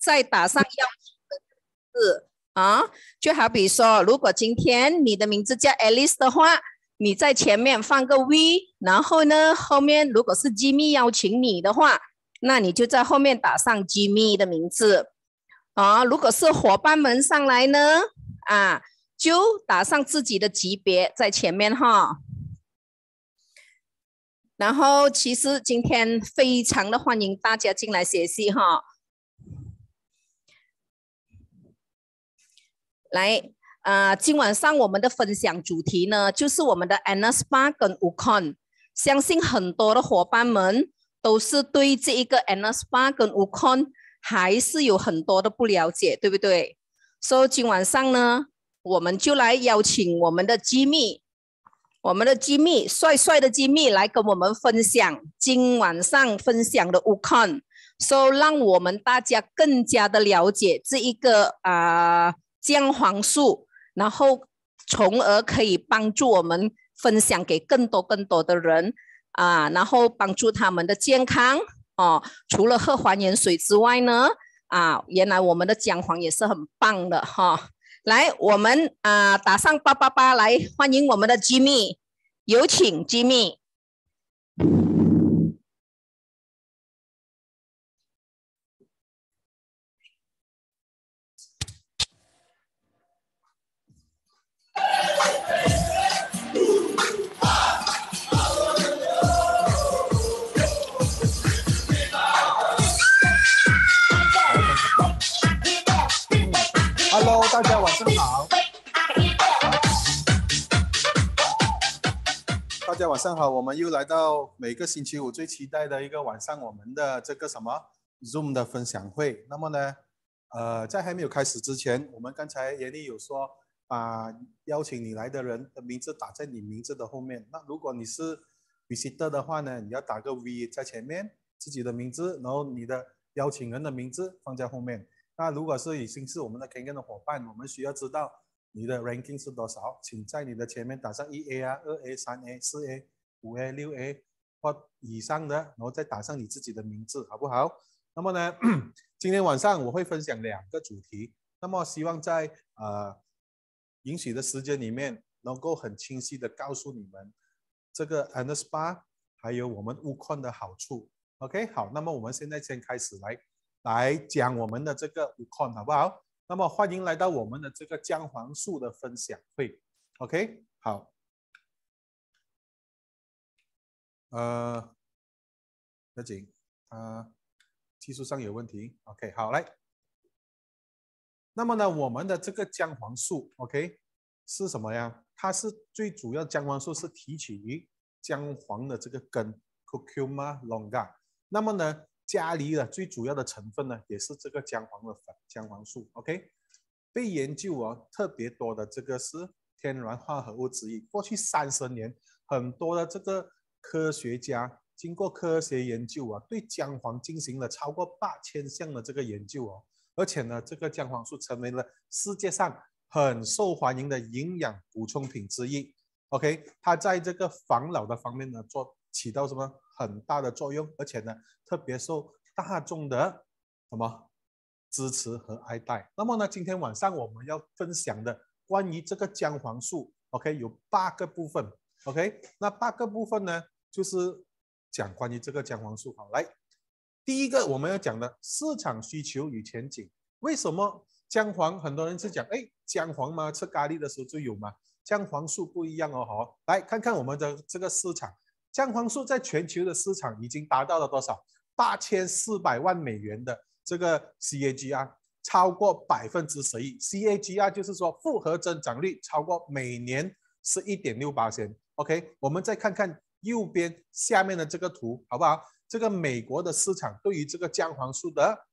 再打上邀请的字啊，就好比说，如果今天你的名字叫 Alice 的话，你在前面放个 V，然后呢，后面如果是 Jimmy 邀请你的话，那你就在后面打上 Jimmy 的名字啊。如果是伙伴们上来呢，啊，就打上自己的级别在前面哈。然后其实今天非常的欢迎大家进来学习哈。来，呃，今晚上我们的分享主题呢，就是我们的 Anaspa 跟 Ukon。相信很多的伙伴们都是对这一个 Anaspa 跟 Ukon 还是有很多的不了解，对不对？所以今晚上呢，我们就来邀请我们的 Jimmy，我们的 Jimmy 帅帅的 Jimmy 来跟我们分享今晚上分享的 Ukon，说让我们大家更加的了解这一个啊。姜黄素，然后从而可以帮助我们分享给更多更多的人啊，然后帮助他们的健康哦。除了喝还原水之外呢，啊，原来我们的姜黄也是很棒的哈。来，我们啊打上八八八来欢迎我们的 Jimmy，有请 Jimmy。大家晚上好，大家晚上好，我们又来到每个星期五最期待的一个晚上，我们的这个什么 Zoom 的分享会。那么呢，呃，在还没有开始之前，我们刚才严丽有说，把邀请你来的人的名字打在你名字的后面。那如果你是 visitor 的话呢，你要打个 V 在前面，自己的名字，然后你的邀请人的名字放在后面。那如果是已经是我们的 KING 的伙伴，我们需要知道你的 ranking 是多少，请在你的前面打上一 A 啊、二 A、三 A、四 A、五 A、六 A 或以上的，然后再打上你自己的名字，好不好？那么呢，今天晚上我会分享两个主题，那么希望在呃允许的时间里面，能够很清晰的告诉你们这个 ANSPAR 还有我们悟空的好处。OK，好，那么我们现在先开始来。来讲我们的这个 U 康好不好？那么欢迎来到我们的这个姜黄素的分享会。OK，好。呃，小景，呃，技术上有问题。OK，好，来。那么呢，我们的这个姜黄素，OK，是什么呀？它是最主要姜黄素是提取于姜黄的这个根 c u c u m a longa。那么呢？家喱的最主要的成分呢，也是这个姜黄的粉姜黄素。OK，被研究啊特别多的这个是天然化合物之一。过去三十年，很多的这个科学家经过科学研究啊，对姜黄进行了超过八千项的这个研究哦。而且呢，这个姜黄素成为了世界上很受欢迎的营养补充品之一。OK，它在这个防老的方面呢，做起到什么？很大的作用，而且呢，特别受大众的什么支持和爱戴。那么呢，今天晚上我们要分享的关于这个姜黄素，OK，有八个部分，OK，那八个部分呢，就是讲关于这个姜黄素。好，来，第一个我们要讲的市场需求与前景。为什么姜黄？很多人是讲，哎，姜黄嘛，吃咖喱的时候就有嘛。姜黄素不一样哦，好，来看看我们的这个市场。姜黄素在全球的市场已经达到了多少？八千四百万美元的这个 CAGR 超过百分之十一，CAGR 就是说复合增长率超过每年十一点六八千。OK，我们再看看右边下面的这个图，好不好？这个美国的市场对于这个姜黄素的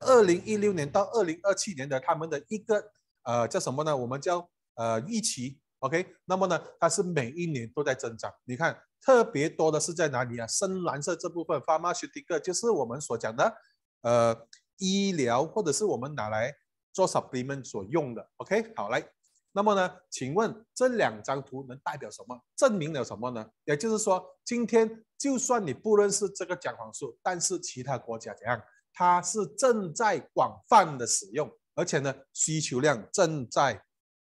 二零一六年到二零二七年的他们的一个呃叫什么呢？我们叫呃预期。OK，那么呢，它是每一年都在增长。你看，特别多的是在哪里啊？深蓝色这部分，pharmaceutical 就是我们所讲的，呃，医疗或者是我们拿来做 supplement 所用的。OK，好来，那么呢，请问这两张图能代表什么？证明了什么呢？也就是说，今天就算你不认识这个姜黄素，但是其他国家怎样，它是正在广泛的使用，而且呢，需求量正在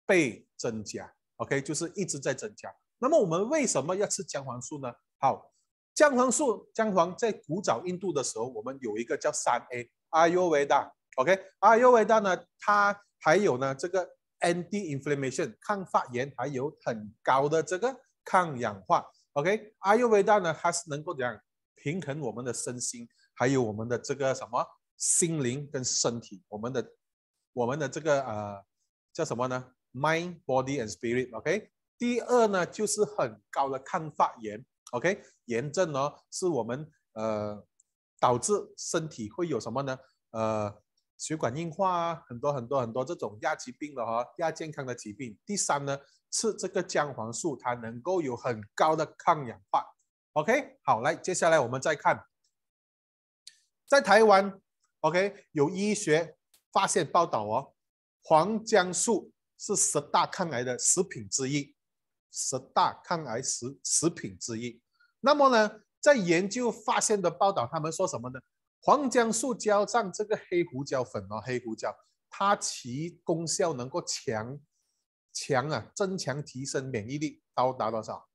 被增加。OK，就是一直在增加。那么我们为什么要吃姜黄素呢？好，姜黄素姜黄在古早印度的时候，我们有一个叫三 A 阿尤维达 o k 阿尤维达呢，它还有呢这个 anti-inflammation 抗发炎，还有很高的这个抗氧化。o k 阿尤维达呢，它是能够怎样平衡我们的身心，还有我们的这个什么心灵跟身体，我们的我们的这个呃叫什么呢？Mind, body and spirit, OK。第二呢，就是很高的抗发炎，OK。炎症呢，是我们呃导致身体会有什么呢？呃，血管硬化啊，很多很多很多这种亚疾病的哈，亚健康的疾病。第三呢，吃这个姜黄素，它能够有很高的抗氧化，OK。好，来，接下来我们再看，在台湾，OK，有医学发现报道哦，黄姜素。是十大抗癌的食品之一，十大抗癌食食品之一。那么呢，在研究发现的报道，他们说什么呢？黄姜素加上这个黑胡椒粉哦，黑胡椒，它其功效能够强强啊，增强提升免疫力，高达多少？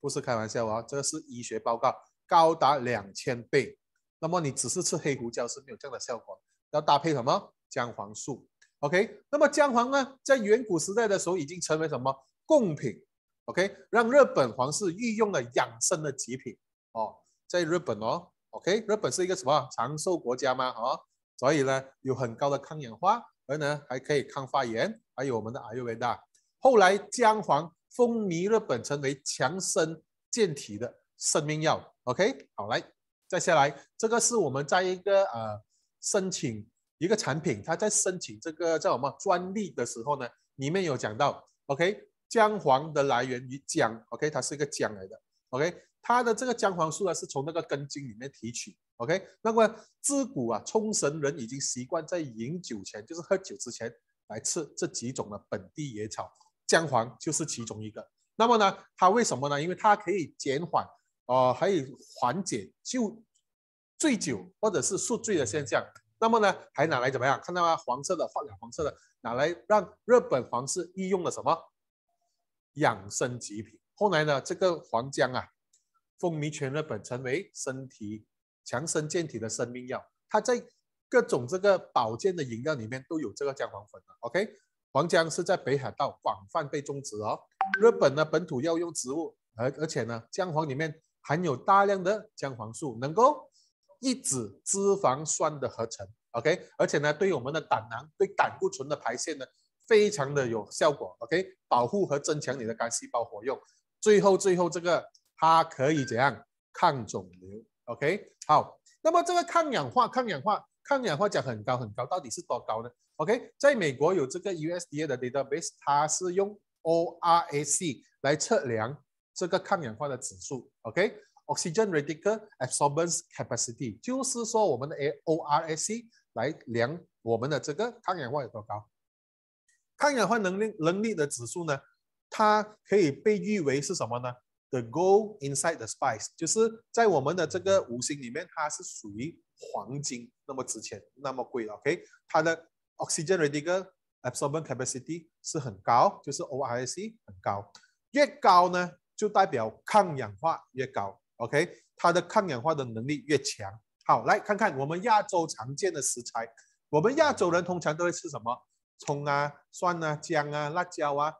不是开玩笑啊，这个是医学报告，高达两千倍。那么你只是吃黑胡椒是没有这样的效果，要搭配什么？姜黄素。OK，那么姜黄呢，在远古时代的时候已经成为什么贡品？OK，让日本皇室御用了养生的极品哦，在日本哦，OK，日本是一个什么长寿国家吗？哦，所以呢有很高的抗氧化，而呢还可以抗发炎，还有我们的阿尤维达。后来姜黄风靡日本，成为强身健体的生命药。OK，好来，再下来这个是我们在一个呃申请。一个产品，它在申请这个叫什么专利的时候呢，里面有讲到，OK，姜黄的来源于姜，OK，它是一个姜来的，OK，它的这个姜黄素呢是从那个根茎里面提取，OK，那么自古啊，冲绳人已经习惯在饮酒前，就是喝酒之前来吃这几种的本地野草，姜黄就是其中一个。那么呢，它为什么呢？因为它可以减缓，啊，还有缓解就醉酒或者是宿醉的现象。那么呢，还拿来怎么样？看到吗？黄色的，发亮黄色的，拿来让日本皇室御用了什么？养生极品。后来呢，这个黄姜啊，风靡全日本，成为身体强身健体的生命药。它在各种这个保健的饮料里面都有这个姜黄粉的。OK，黄姜是在北海道广泛被种植哦。日本呢，本土药用植物，而而且呢，姜黄里面含有大量的姜黄素，能够。抑制脂肪酸的合成，OK，而且呢，对于我们的胆囊、对胆固醇的排泄呢，非常的有效果，OK，保护和增强你的肝细胞活用。最后，最后这个它可以怎样抗肿瘤？OK，好，那么这个抗氧化，抗氧化，抗氧化讲很高很高，到底是多高呢？OK，在美国有这个 USDA 的 database，它是用 ORAC 来测量这个抗氧化的指数，OK。Oxygen Radical Absorbance Capacity，就是说我们的 ORAC 来量我们的这个抗氧化有多高。抗氧化能力能力的指数呢，它可以被誉为是什么呢？The gold inside the spice，就是在我们的这个五星里面，它是属于黄金，那么值钱，那么贵。OK，它的 Oxygen Radical Absorbance Capacity 是很高，就是 ORAC 很高，越高呢，就代表抗氧化越高。OK，它的抗氧化的能力越强。好，来看看我们亚洲常见的食材，我们亚洲人通常都会吃什么？葱啊、蒜啊、姜啊、辣椒啊。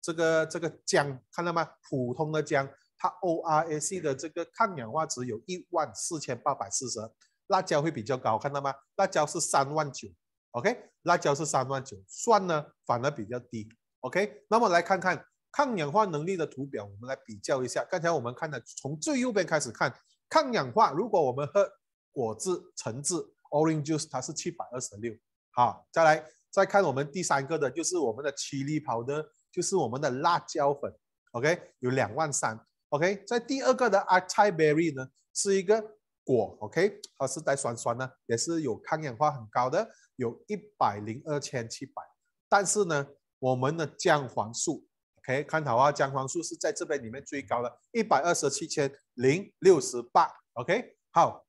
这个这个姜，看到吗？普通的姜，它 ORAC 的这个抗氧化值有一万四千八百四十。辣椒会比较高，看到吗？辣椒是三万九。OK，辣椒是三万九，蒜呢反而比较低。OK，那么来看看。抗氧化能力的图表，我们来比较一下。刚才我们看的，从最右边开始看抗氧化。如果我们喝果汁，橙汁 （orange juice），它是七百二十六。好，再来再看我们第三个的，就是我们的七粒 powder，就是我们的辣椒粉。OK，有两万三。OK，在第二个的 a r t i b e r r y 呢，是一个果。OK，它是带酸酸的，也是有抗氧化很高的，有一百零二千七百。但是呢，我们的姜黄素。OK，看好啊，姜黄素是在这边里面最高的，一百二十七千零六十八。OK，好。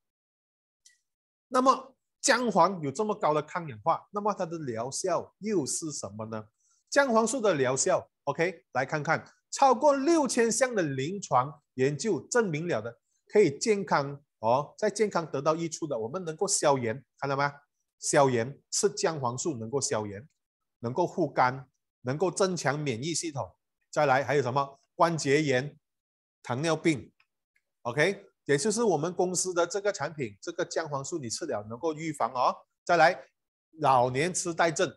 那么姜黄有这么高的抗氧化，那么它的疗效又是什么呢？姜黄素的疗效，OK，来看看超过六千项的临床研究证明了的，可以健康哦，在健康得到益处的，我们能够消炎，看到吗？消炎吃姜黄素能够消炎，能够护肝，能够增强免疫系统。再来还有什么关节炎、糖尿病，OK，也就是我们公司的这个产品，这个姜黄素你吃了能够预防哦。再来老年痴呆症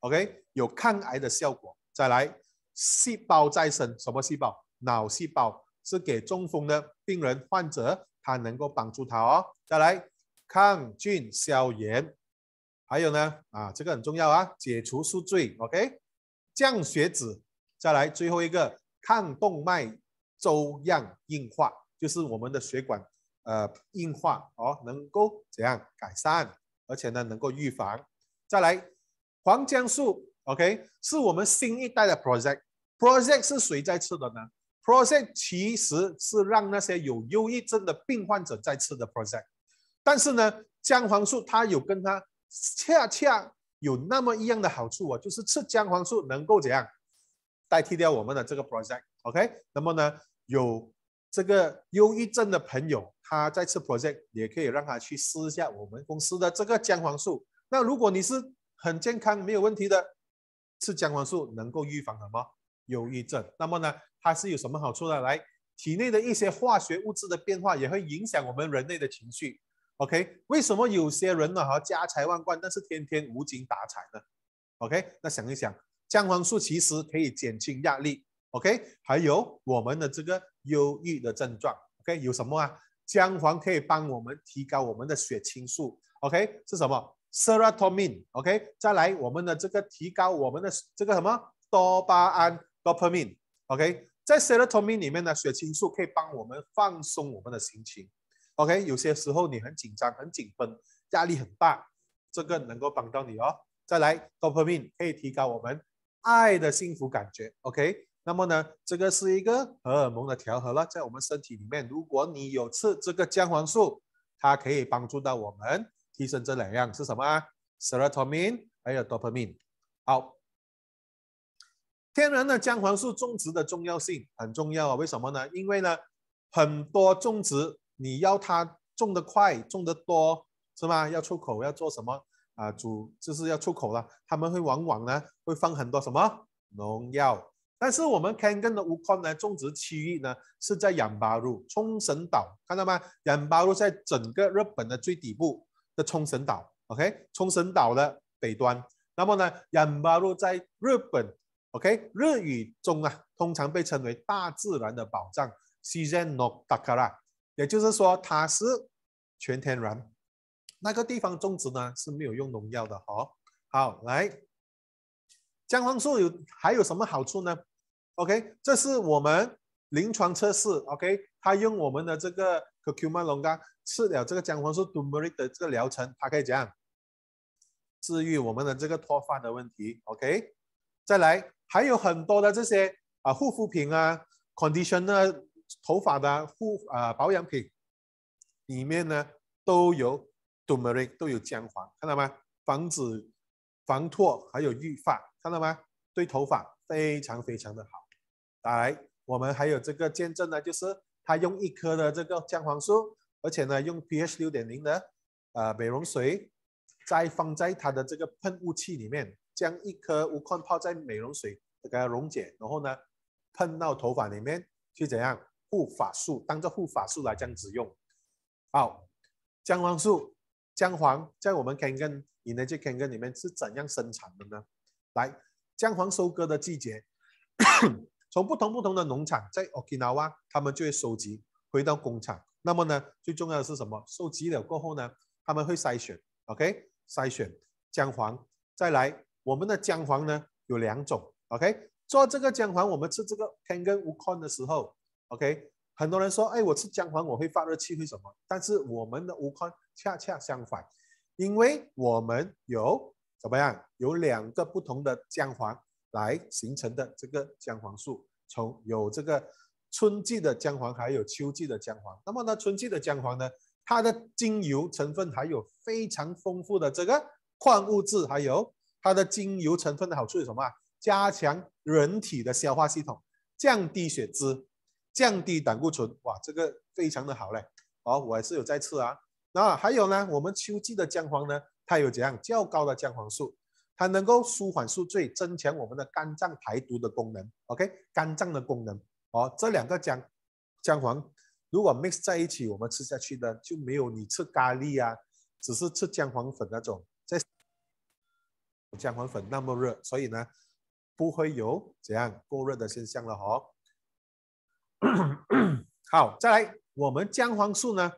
，OK，有抗癌的效果。再来细胞再生，什么细胞？脑细胞是给中风的病人患者，它能够帮助他哦。再来抗菌消炎，还有呢啊，这个很重要啊，解除宿醉，OK，降血脂。再来最后一个抗动脉粥样硬化，就是我们的血管，呃，硬化哦，能够怎样改善，而且呢能够预防。再来黄姜素，OK，是我们新一代的 Project。Project 是谁在吃的呢？Project 其实是让那些有忧郁症的病患者在吃的 Project，但是呢姜黄素它有跟它恰恰有那么一样的好处啊，就是吃姜黄素能够怎样？代替掉我们的这个 project，OK，那么呢，有这个忧郁症的朋友，他再次 project 也可以让他去试一下我们公司的这个姜黄素。那如果你是很健康没有问题的，吃姜黄素能够预防什么？忧郁症。那么呢，它是有什么好处的？来，体内的一些化学物质的变化也会影响我们人类的情绪，OK，为什么有些人呢哈家财万贯，但是天天无精打采呢？OK，那想一想。姜黄素其实可以减轻压力，OK？还有我们的这个忧郁的症状，OK？有什么啊？姜黄可以帮我们提高我们的血清素，OK？是什么？Serotonin，OK？再来我们的这个提高我们的这个什么？多巴胺，Dopamine，OK？在 Serotonin 里面的血清素可以帮我们放松我们的心情，OK？有些时候你很紧张、很紧绷、压力很大，这个能够帮到你哦。再来，Dopamine 可以提高我们。爱的幸福感觉，OK，那么呢，这个是一个荷尔蒙的调和了，在我们身体里面，如果你有吃这个姜黄素，它可以帮助到我们提升这两样是什么？serotonin 啊还有 dopamine。好，天然的姜黄素种植的重要性很重要啊，为什么呢？因为呢，很多种植你要它种得快，种得多，是吗？要出口要做什么？啊，主就是要出口了，他们会往往呢会放很多什么农药，但是我们 k a n g a n 的乌昆呢种植区域呢是在阳巴路冲绳岛，看到吗？阳巴路在整个日本的最底部的冲绳岛，OK，冲绳岛的北端。那么呢，阳巴路在日本，OK，日语中啊通常被称为大自然的宝藏，Sizen no Takara，也就是说它是全天然。那个地方种植呢是没有用农药的哦。好，来，姜黄素有还有什么好处呢？OK，这是我们临床测试。OK，他用我们的这个 Curcuma longa 治疗这个姜黄素秃毛的这个疗程，它可以怎样治愈我们的这个脱发的问题？OK，再来还有很多的这些啊护肤品啊 condition e r 头发的护啊保养品里面呢都有。都都有姜黄，看到吗？防止防脱，还有育发，看到吗？对头发非常非常的好。来，我们还有这个见证呢，就是他用一颗的这个姜黄素，而且呢用 pH 六点零的呃美容水，再放在他的这个喷雾器里面，将一颗无框泡在美容水，给它溶解，然后呢喷到头发里面去，怎样护发素？当做护发素来这样子用。好，姜黄素。姜黄在我们 Kangen Energy Kangen 里面是怎样生产的呢？来，姜黄收割的季节，从不同不同的农场在 Okinawa，他们就会收集回到工厂。那么呢，最重要的是什么？收集了过后呢，他们会筛选，OK，筛选姜黄。再来，我们的姜黄呢有两种，OK，做这个姜黄，我们吃这个 Kangen w Ukon 的时候，OK，很多人说，哎，我吃姜黄我会发热气会什么？但是我们的 Ukon 恰恰相反，因为我们有怎么样？有两个不同的姜黄来形成的这个姜黄素，从有这个春季的姜黄，还有秋季的姜黄。那么呢，春季的姜黄呢，它的精油成分还有非常丰富的这个矿物质，还有它的精油成分的好处是什么加强人体的消化系统，降低血脂，降低胆固醇。哇，这个非常的好嘞！好，我还是有在吃啊。那还有呢？我们秋季的姜黄呢？它有怎样较高的姜黄素？它能够舒缓宿醉，增强我们的肝脏排毒的功能。OK，肝脏的功能。哦，这两个姜姜黄如果 mix 在一起，我们吃下去的就没有你吃咖喱啊，只是吃姜黄粉那种。这姜黄粉那么热，所以呢，不会有怎样过热的现象了哦。好，再来，我们姜黄素呢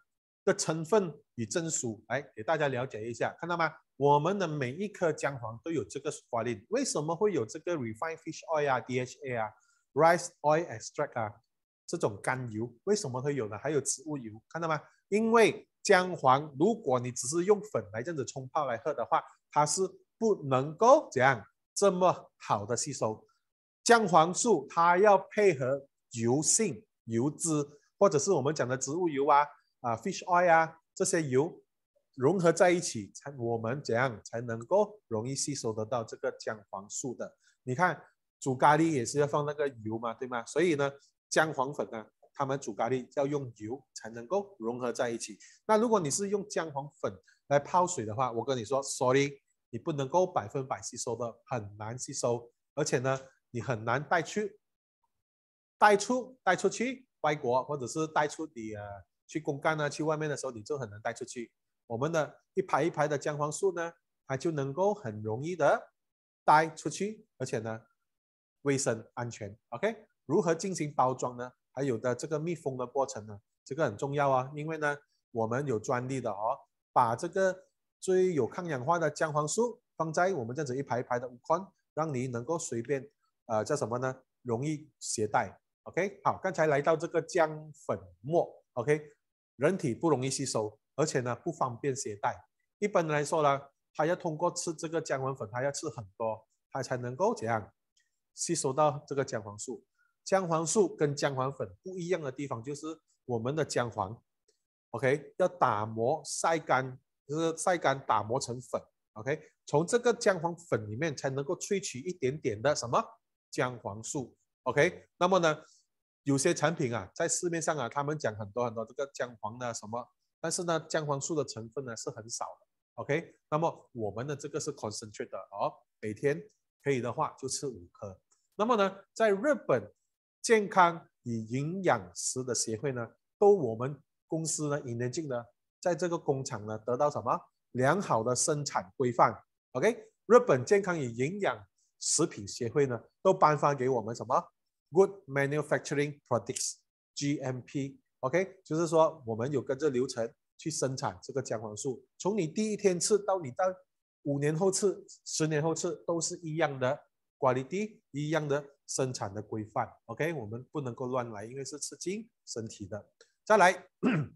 的成分。以证书来给大家了解一下，看到吗？我们的每一颗姜黄都有这个法令，为什么会有这个 refined fish oil 啊、DHA 啊、rice oil extract 啊这种甘油？为什么会有呢？还有植物油，看到吗？因为姜黄，如果你只是用粉来这样子冲泡来喝的话，它是不能够怎样这么好的吸收姜黄素，它要配合油性油脂或者是我们讲的植物油啊、啊 fish oil 啊。这些油融合在一起，才我们怎样才能够容易吸收得到这个姜黄素的？你看，煮咖喱也是要放那个油嘛，对吗？所以呢，姜黄粉呢，他们煮咖喱要用油才能够融合在一起。那如果你是用姜黄粉来泡水的话，我跟你说，sorry，你不能够百分百吸收的，很难吸收，而且呢，你很难带去，带出，带出去外国，或者是带出你呃。去公干呢？去外面的时候你就很难带出去。我们的一排一排的姜黄素呢，它就能够很容易的带出去，而且呢，卫生安全。OK？如何进行包装呢？还有的这个密封的过程呢？这个很重要啊，因为呢，我们有专利的哦，把这个最有抗氧化的姜黄素放在我们这样子一排一排的五框，让你能够随便，呃，叫什么呢？容易携带。OK？好，刚才来到这个姜粉末。OK？人体不容易吸收，而且呢不方便携带。一般来说呢，他要通过吃这个姜黄粉，他要吃很多，他才能够怎样吸收到这个姜黄素。姜黄素跟姜黄粉不一样的地方就是我们的姜黄，OK，要打磨晒干，就是晒干打磨成粉，OK，从这个姜黄粉里面才能够萃取一点点的什么姜黄素，OK，那么呢？有些产品啊，在市面上啊，他们讲很多很多这个姜黄的什么，但是呢，姜黄素的成分呢是很少的。OK，那么我们的这个是 c o n c e n t r a t e 的，哦，每天可以的话就吃五颗。那么呢，在日本健康与营养师的协会呢，都我们公司呢引进呢，在这个工厂呢得到什么良好的生产规范。OK，日本健康与营养食品协会呢都颁发给我们什么？Good manufacturing products, GMP, OK，就是说我们有跟着流程去生产这个姜黄素。从你第一天吃到你到五年后吃、十年后吃都是一样的 quality，一样的生产的规范。OK，我们不能够乱来，因为是吃进身体的。再来，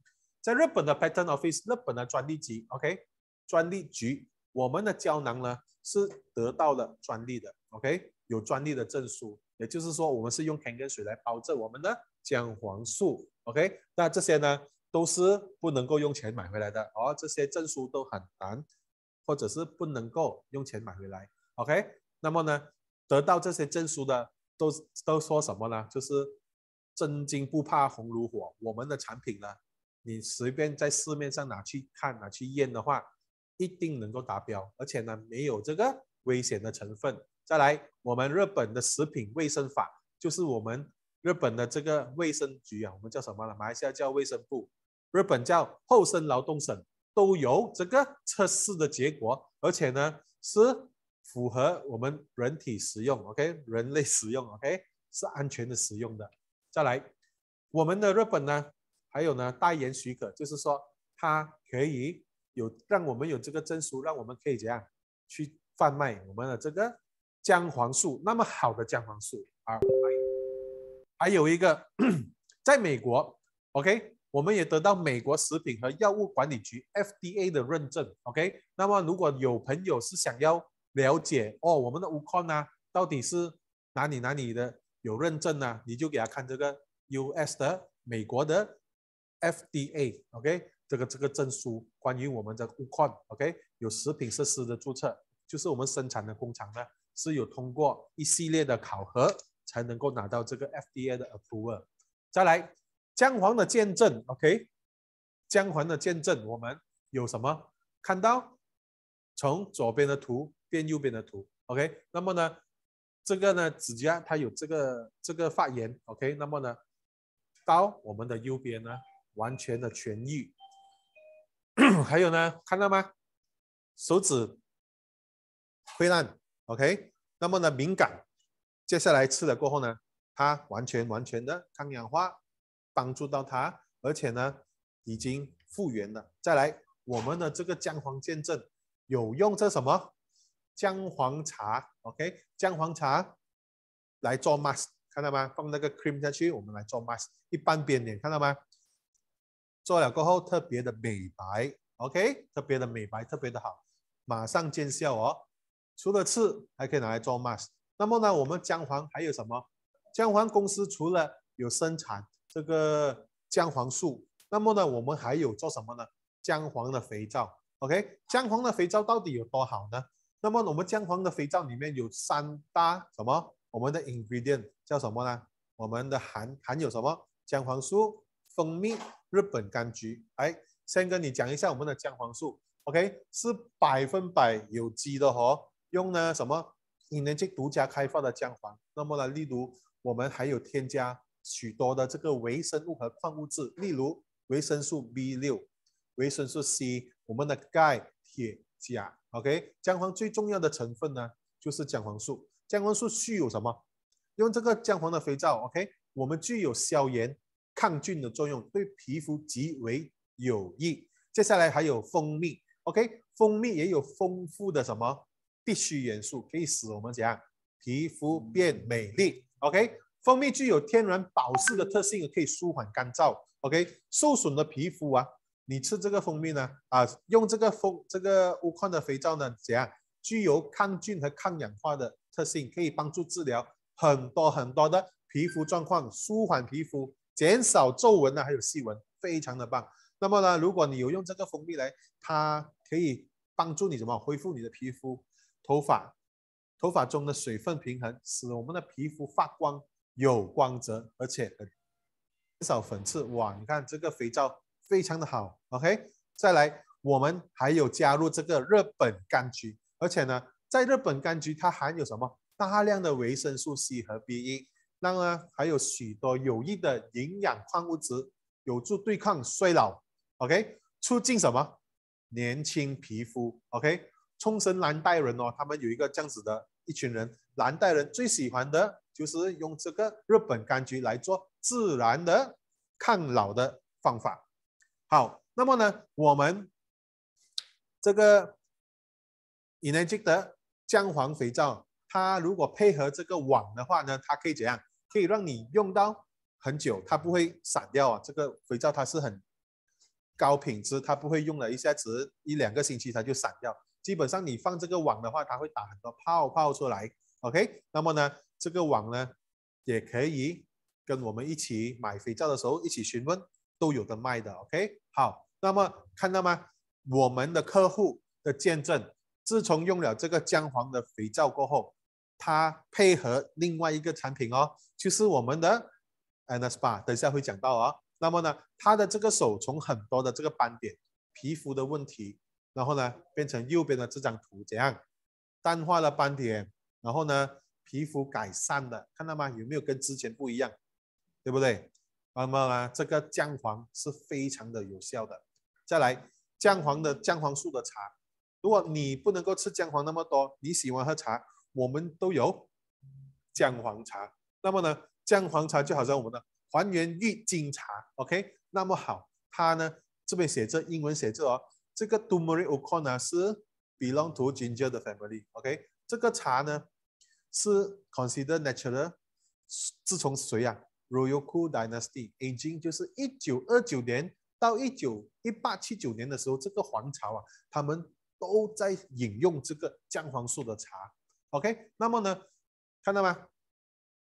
在日本的 Patent Office，日本的专利局，OK，专利局。我们的胶囊呢是得到了专利的，OK，有专利的证书，也就是说我们是用 Kangen 水来包着我们的姜黄素，OK，那这些呢都是不能够用钱买回来的，而这些证书都很难，或者是不能够用钱买回来，OK，那么呢得到这些证书的都都说什么呢？就是真金不怕红炉火，我们的产品呢，你随便在市面上拿去看拿去验的话。一定能够达标，而且呢没有这个危险的成分。再来，我们日本的食品卫生法就是我们日本的这个卫生局啊，我们叫什么了？马来西亚叫卫生部，日本叫厚生劳动省，都有这个测试的结果，而且呢是符合我们人体使用，OK，人类使用，OK 是安全的使用的。再来，我们的日本呢，还有呢代言许可，就是说它可以。有让我们有这个证书，让我们可以怎样去贩卖我们的这个姜黄素？那么好的姜黄素啊！还有一个，在美国，OK，我们也得到美国食品和药物管理局 FDA 的认证，OK。那么如果有朋友是想要了解哦，我们的乌康啊，到底是哪里哪里的有认证呢？你就给他看这个 US 的美国的 FDA，OK。这个这个证书关于我们的物况 o k 有食品设施的注册，就是我们生产的工厂呢是有通过一系列的考核才能够拿到这个 FDA 的 approval。再来姜黄的见证，OK，姜黄的见证我们有什么看到？从左边的图变右边的图，OK，那么呢这个呢指甲它有这个这个发炎，OK，那么呢刀我们的右边呢完全的痊愈。还有呢，看到吗？手指溃烂，OK。那么呢，敏感，接下来吃了过后呢，它完全完全的抗氧化，帮助到它，而且呢，已经复原了。再来，我们的这个姜黄见证有用，这什么？姜黄茶，OK。姜黄茶来做 mask，看到吗？放那个 cream 下去，我们来做 mask，一半边脸，看到吗？做了过后特别的美白。OK，特别的美白，特别的好，马上见效哦。除了吃，还可以拿来做 mask。那么呢，我们姜黄还有什么？姜黄公司除了有生产这个姜黄素，那么呢，我们还有做什么呢？姜黄的肥皂。OK，姜黄的肥皂到底有多好呢？那么我们姜黄的肥皂里面有三大什么？我们的 ingredient 叫什么呢？我们的含含有什么？姜黄素、蜂蜜、日本柑橘。哎。先跟你讲一下我们的姜黄素，OK，是百分百有机的哦，用呢什么？你能去独家开发的姜黄。那么呢，例如我们还有添加许多的这个维生素和矿物质，例如维生素 B 六、维生素 C、我们的钙、铁、钾。OK，姜黄最重要的成分呢就是姜黄素。姜黄素具有什么？用这个姜黄的肥皂，OK，我们具有消炎、抗菌的作用，对皮肤极为。有益。接下来还有蜂蜜，OK，蜂蜜也有丰富的什么必需元素，可以使我们怎样皮肤变美丽？OK，蜂蜜具有天然保湿的特性，可以舒缓干燥。OK，受损的皮肤啊，你吃这个蜂蜜呢啊，用这个蜂这个乌矿的肥皂呢怎样具有抗菌和抗氧化的特性，可以帮助治疗很多很多的皮肤状况，舒缓皮肤，减少皱纹呢，还有细纹，非常的棒。那么呢，如果你有用这个蜂蜜来，它可以帮助你什么恢复你的皮肤、头发，头发中的水分平衡，使我们的皮肤发光有光泽，而且减少粉刺。哇，你看这个肥皂非常的好。OK，再来，我们还有加入这个日本柑橘，而且呢，在日本柑橘它含有什么大量的维生素 C 和 B1，那么还有许多有益的营养矿物质，有助对抗衰老。OK，促进什么？年轻皮肤。OK，冲绳蓝带人哦，他们有一个这样子的一群人，蓝带人最喜欢的就是用这个日本柑橘来做自然的抗老的方法。好，那么呢，我们这个 energy 的姜黄肥皂，它如果配合这个网的话呢，它可以怎样？可以让你用到很久，它不会散掉啊。这个肥皂它是很。高品质，它不会用了一下子一两个星期它就散掉。基本上你放这个网的话，它会打很多泡泡出来。OK，那么呢，这个网呢也可以跟我们一起买肥皂的时候一起询问，都有的卖的。OK，好，那么看到吗？我们的客户的见证，自从用了这个姜黄的肥皂过后，它配合另外一个产品哦，就是我们的 a n a Spa，等一下会讲到哦。那么呢，他的这个手从很多的这个斑点皮肤的问题，然后呢变成右边的这张图怎样，淡化了斑点，然后呢皮肤改善了，看到吗？有没有跟之前不一样？对不对？那么呢，这个姜黄是非常的有效的。再来，姜黄的姜黄素的茶，如果你不能够吃姜黄那么多，你喜欢喝茶，我们都有姜黄茶。那么呢，姜黄茶就好像我们的。还原玉精茶，OK，那么好，它呢这边写着英文写着哦，这个 Dumari Ocona 是 belong to ginger 的 family，OK，这个茶呢是 c o n s i d e r natural，自从谁呀，Ryoku Dynasty，aging 就是一九二九年到一九一八七九年的时候，这个皇朝啊，他们都在饮用这个姜黄素的茶，OK，那么呢，看到吗？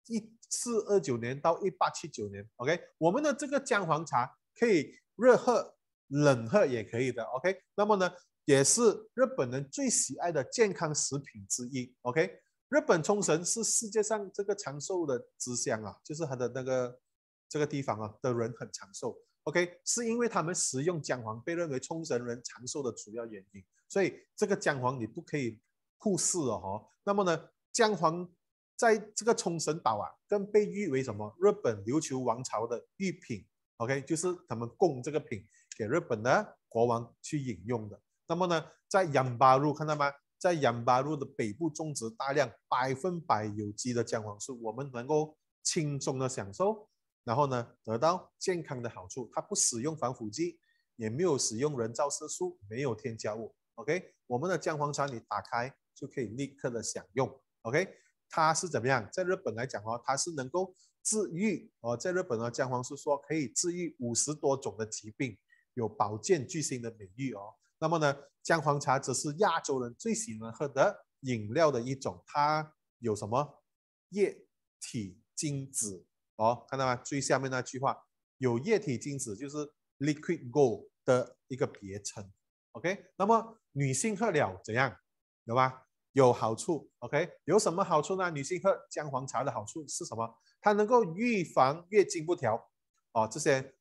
一。四二九年到一八七九年，OK，我们的这个姜黄茶可以热喝、冷喝也可以的，OK。那么呢，也是日本人最喜爱的健康食品之一，OK。日本冲绳是世界上这个长寿的之乡啊，就是它的那个这个地方啊的人很长寿，OK，是因为他们食用姜黄，被认为冲绳人长寿的主要原因。所以这个姜黄你不可以忽视哦，那么呢，姜黄。在这个冲绳岛啊，更被誉为什么日本琉球王朝的御品，OK，就是他们供这个品给日本的国王去饮用的。那么呢，在杨巴路看到吗？在杨巴路的北部种植大量百分百有机的姜黄素，我们能够轻松的享受，然后呢得到健康的好处。它不使用防腐剂，也没有使用人造色素，没有添加物。OK，我们的姜黄茶你打开就可以立刻的享用。OK。它是怎么样？在日本来讲哦，它是能够治愈哦。在日本呢，姜黄是说可以治愈五十多种的疾病，有保健巨星的美誉哦。那么呢，姜黄茶则是亚洲人最喜欢喝的饮料的一种。它有什么液体精子哦？看到吗？最下面那句话，有液体精子就是 liquid gold 的一个别称。OK，那么女性喝了怎样？有吧？有好处，OK？有什么好处呢？女性喝姜黄茶的好处是什么？它能够预防月经不调，哦，这些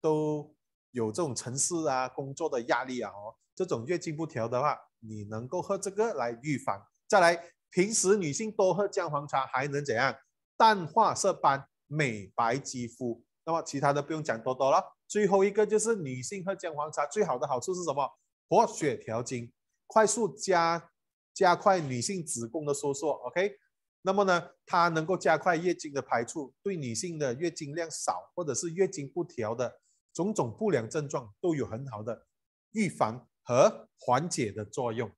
都有这种城市啊、工作的压力啊，哦，这种月经不调的话，你能够喝这个来预防。再来，平时女性多喝姜黄茶还能怎样？淡化色斑、美白肌肤。那么其他的不用讲多多了。最后一个就是女性喝姜黄茶最好的好处是什么？活血调经，快速加。加快女性子宫的收缩，OK，那么呢，它能够加快月经的排出，对女性的月经量少或者是月经不调的种种不良症状都有很好的预防和缓解的作用。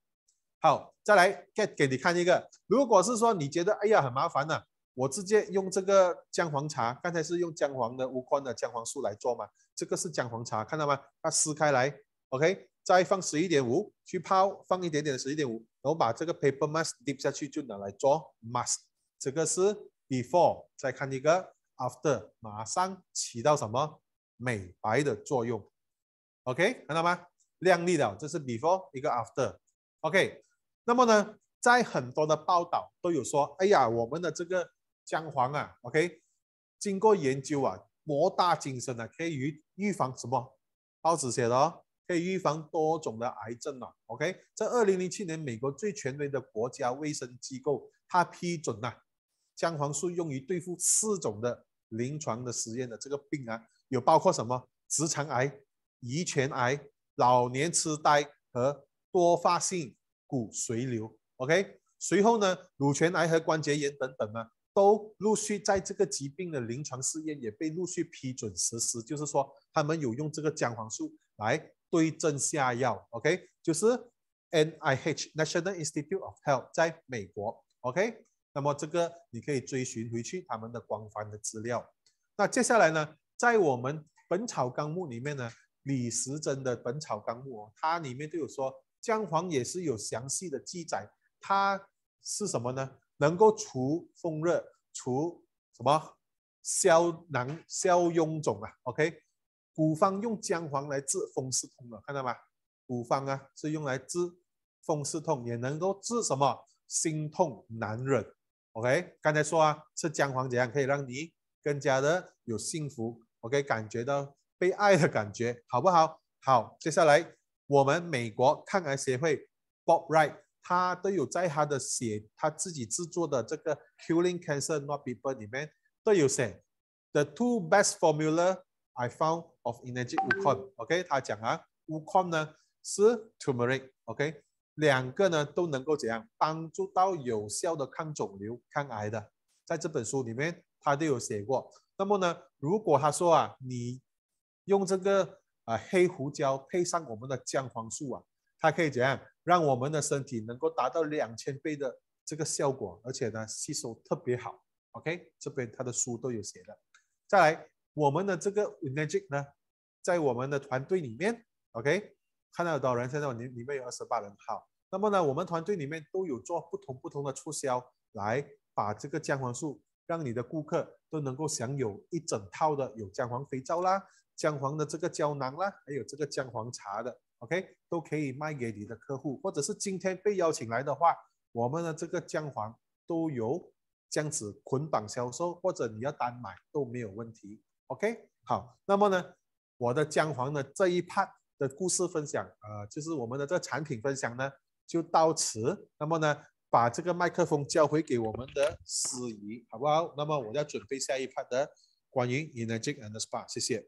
好，再来 g t 给你看一个，如果是说你觉得哎呀很麻烦呢，我直接用这个姜黄茶，刚才是用姜黄的无框的姜黄素来做嘛，这个是姜黄茶，看到吗？它撕开来，OK。再放十一点五去泡，放一点点的十一点五，然后把这个 paper mask dip 下去，就拿来做 mask。这个是 before，再看一个 after，马上起到什么美白的作用？OK，看到吗？亮丽了，这是 before 一个 after。OK，那么呢，在很多的报道都有说，哎呀，我们的这个姜黄啊，OK，经过研究啊，博大精深啊，可以预预防什么？报纸写的哦，可以预防多种的癌症呢。OK，在二零零七年，美国最权威的国家卫生机构它批准呐，姜黄素用于对付四种的临床的实验的这个病啊，有包括什么直肠癌、胰腺癌、老年痴呆和多发性骨髓瘤。OK，随后呢，乳腺癌和关节炎等等呢，都陆续在这个疾病的临床试验也被陆续批准实施。就是说，他们有用这个姜黄素来。对症下药，OK，就是 NIH National Institute of Health 在美国，OK，那么这个你可以追寻回去他们的官方的资料。那接下来呢，在我们《本草纲目》里面呢，李时珍的《本草纲目》哦，它里面就有说，姜黄也是有详细的记载，它是什么呢？能够除风热，除什么？消囊、消臃肿啊，OK。古方用姜黄来治风湿痛的，看到吗？古方啊，是用来治风湿痛，也能够治什么心痛难忍。OK，刚才说啊，吃姜黄怎样可以让你更加的有幸福？OK，感觉到被爱的感觉，好不好？好，接下来我们美国抗癌协会 Bob Wright 他都有在他的写他自己制作的这个 Curing Cancer Not People 里面都有写 The two best formula。I found of energetic o n o k 他讲啊，u c o n 呢是 Turmeric，OK，两个呢都能够怎样帮助到有效的抗肿瘤、抗癌的，在这本书里面他都有写过。那么呢，如果他说啊，你用这个啊黑胡椒配上我们的姜黄素啊，它可以怎样让我们的身体能够达到两千倍的这个效果，而且呢吸收特别好，OK，这边他的书都有写的。再来。我们的这个 e n e r g e 呢，在我们的团队里面，OK，看到有多少人？现在我里里面有二十八人。好，那么呢，我们团队里面都有做不同不同的促销，来把这个姜黄素，让你的顾客都能够享有一整套的有姜黄肥皂啦、姜黄的这个胶囊啦，还有这个姜黄茶的，OK，都可以卖给你的客户。或者是今天被邀请来的话，我们的这个姜黄都有这样子捆绑销售，或者你要单买都没有问题。OK，好，那么呢，我的姜黄的这一 part 的故事分享，呃，就是我们的这产品分享呢，就到此。那么呢，把这个麦克风交回给我们的司仪，好不好？那么我要准备下一 part 的，关于 Energy and Spa，谢谢。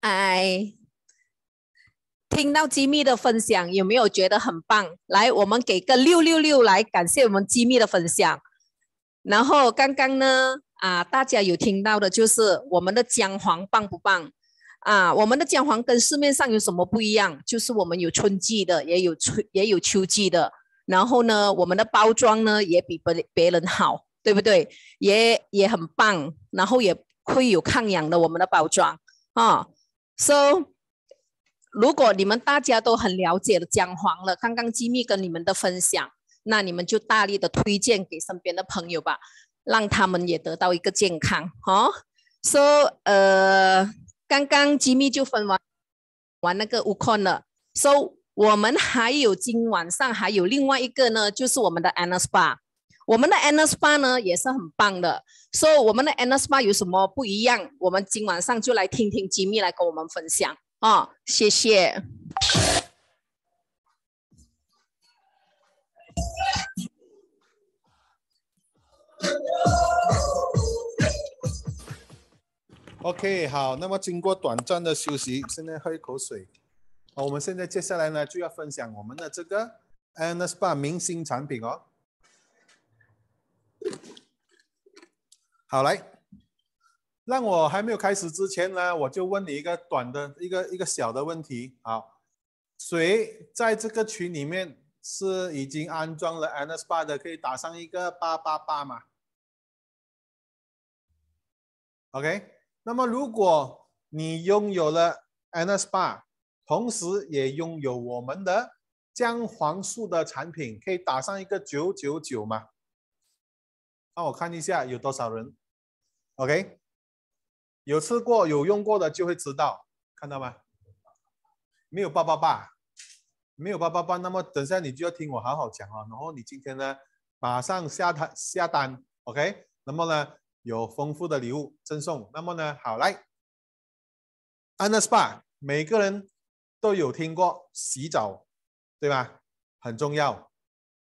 I。听到机密的分享，有没有觉得很棒？来，我们给个六六六来感谢我们机密的分享。然后刚刚呢，啊，大家有听到的就是我们的姜黄棒不棒？啊，我们的姜黄跟市面上有什么不一样？就是我们有春季的，也有春也有秋季的。然后呢，我们的包装呢也比别别人好，对不对？也也很棒，然后也会有抗氧的我们的包装啊。So。如果你们大家都很了解了姜黄了，刚刚机密跟你们的分享，那你们就大力的推荐给身边的朋友吧，让他们也得到一个健康哦。So，呃，刚刚机密就分完完那个悟空了。So，我们还有今晚上还有另外一个呢，就是我们的安 a SPA。我们的安 a SPA 呢也是很棒的。So，我们的安 a SPA 有什么不一样？我们今晚上就来听听机密来跟我们分享。哦，谢谢。OK，好。那么经过短暂的休息，现在喝一口水。好，我们现在接下来呢就要分享我们的这个 Anaspa 明星产品哦。好，来。那我还没有开始之前呢，我就问你一个短的一个一个小的问题。好，谁在这个群里面是已经安装了安 SPA 的，可以打上一个八八八吗 o k 那么如果你拥有了安 SPA，同时也拥有我们的姜黄素的产品，可以打上一个九九九吗？让我看一下有多少人。OK。有吃过、有用过的就会知道，看到吗？没有八八八，没有八八八，那么等下你就要听我好好讲啊。然后你今天呢，马上下单下单，OK？那么呢，有丰富的礼物赠送。那么呢，好来，under spa，每个人都有听过洗澡，对吧？很重要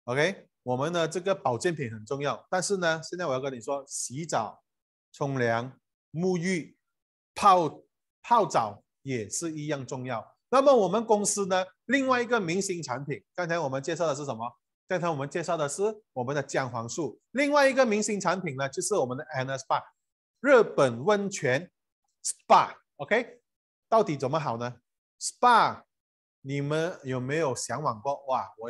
，OK？我们的这个保健品很重要，但是呢，现在我要跟你说，洗澡、冲凉。沐浴、泡泡澡也是一样重要。那么我们公司呢？另外一个明星产品，刚才我们介绍的是什么？刚才我们介绍的是我们的姜黄素。另外一个明星产品呢，就是我们的 a n n a Spa，日本温泉 SPA。OK，到底怎么好呢？SPA，你们有没有向往过？哇，我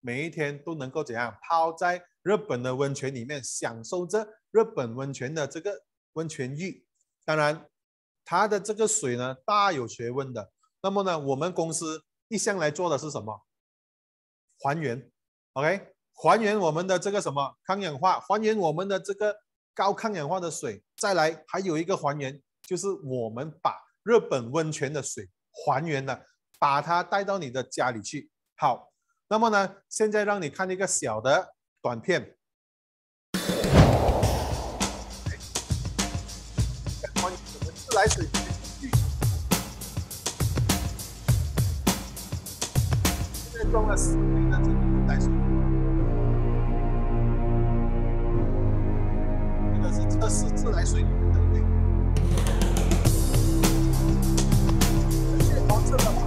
每一天都能够怎样泡在日本的温泉里面，享受着日本温泉的这个。温泉浴，当然，它的这个水呢，大有学问的。那么呢，我们公司一向来做的是什么？还原，OK，还原我们的这个什么抗氧化，还原我们的这个高抗氧化的水，再来还有一个还原，就是我们把日本温泉的水还原了，把它带到你的家里去。好，那么呢，现在让你看一个小的短片。水的纯装了十吨的自来水，这个是测试自来水里的纯净度。黄色的。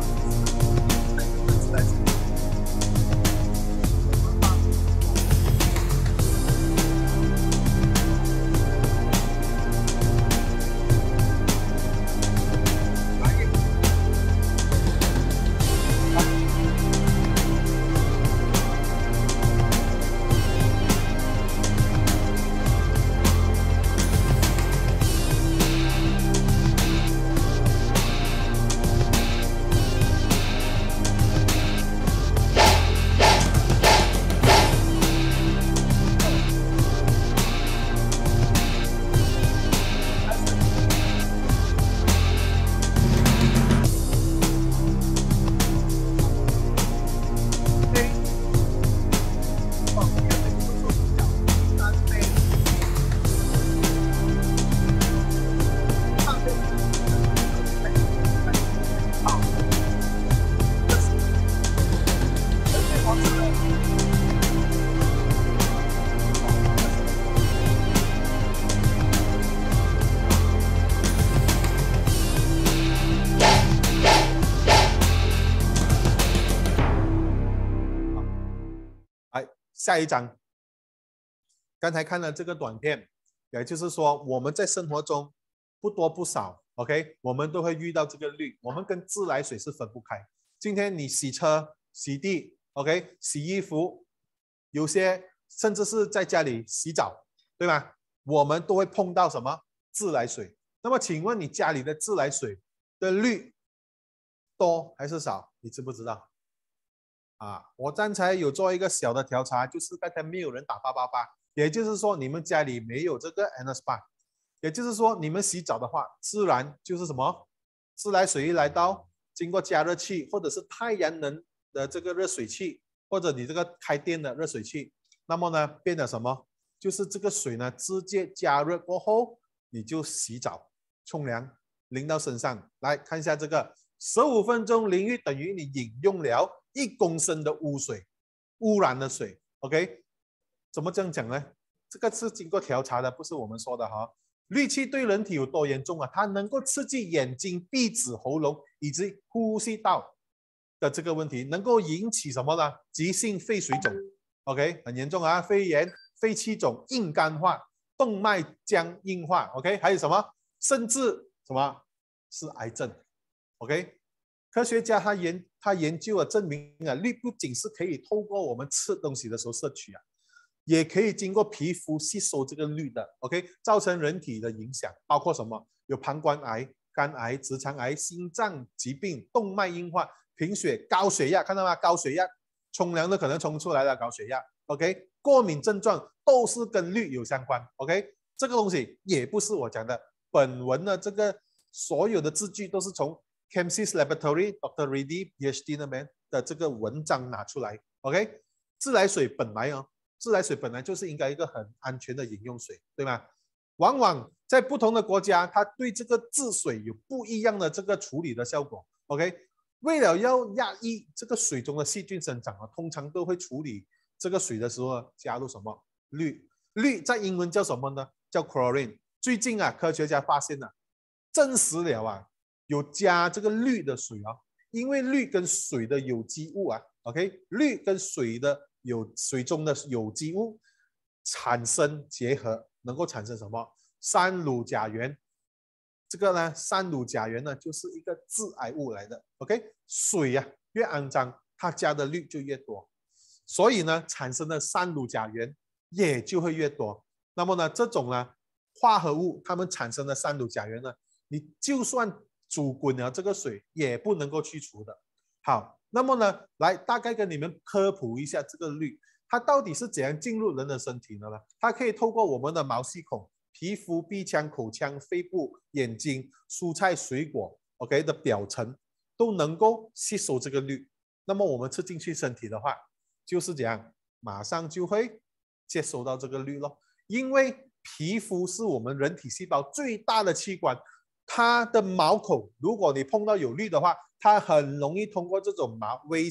下一张，刚才看了这个短片，也就是说我们在生活中不多不少，OK，我们都会遇到这个绿，我们跟自来水是分不开。今天你洗车、洗地，OK，洗衣服，有些甚至是在家里洗澡，对吧？我们都会碰到什么自来水？那么请问你家里的自来水的氯多还是少？你知不知道？啊，我刚才有做一个小的调查，就是刚才没有人打八八八，也就是说你们家里没有这个 NSP，也就是说你们洗澡的话，自然就是什么，自来水一来到，经过加热器或者是太阳能的这个热水器，或者你这个开电的热水器，那么呢变得什么，就是这个水呢直接加热过后，你就洗澡、冲凉、淋到身上，来看一下这个十五分钟淋浴等于你饮用了。一公升的污水，污染的水，OK？怎么这样讲呢？这个是经过调查的，不是我们说的哈。氯气对人体有多严重啊？它能够刺激眼睛、鼻子、喉咙以及呼吸道的这个问题，能够引起什么呢？急性肺水肿，OK？很严重啊，肺炎、肺气肿、硬肝化、动脉僵硬化，OK？还有什么？甚至什么是癌症，OK？科学家他研他研究啊，证明啊，氯不仅是可以透过我们吃东西的时候摄取啊，也可以经过皮肤吸收这个氯的。OK，造成人体的影响包括什么？有膀胱癌、肝癌、直肠癌、心脏疾病、动脉硬化、贫血、高血压，看到吗？高血压，冲凉都可能冲出来了高血压。OK，过敏症状都是跟氯有相关。OK，这个东西也不是我讲的，本文的这个所有的字句都是从。k e m s i s Laboratory Doctor r e d d y PhD 那边的这个文章拿出来，OK？自来水本来哦，自来水本来就是应该一个很安全的饮用水，对吗？往往在不同的国家，它对这个治水有不一样的这个处理的效果。OK？为了要压抑这个水中的细菌生长啊，通常都会处理这个水的时候加入什么氯？氯在英文叫什么呢？叫 Chlorine。最近啊，科学家发现了，证实了啊。有加这个氯的水啊，因为氯跟水的有机物啊，OK，氯跟水的有水中的有机物产生结合，能够产生什么三卤甲烷？这个呢，三卤甲烷呢就是一个致癌物来的。OK，水呀越肮脏，它加的氯就越多，所以呢产生的三卤甲烷也就会越多。那么呢这种呢化合物，它们产生的三卤甲烷呢，你就算。煮滚了，这个水也不能够去除的。好，那么呢，来大概跟你们科普一下这个氯，它到底是怎样进入人的身体的呢？它可以透过我们的毛细孔、皮肤、鼻腔、口腔、肺部、眼睛、蔬菜、水果 OK 的表层，都能够吸收这个氯。那么我们吃进去身体的话，就是这样，马上就会接收到这个氯咯，因为皮肤是我们人体细胞最大的器官。它的毛孔，如果你碰到有氯的话，它很容易通过这种毛微，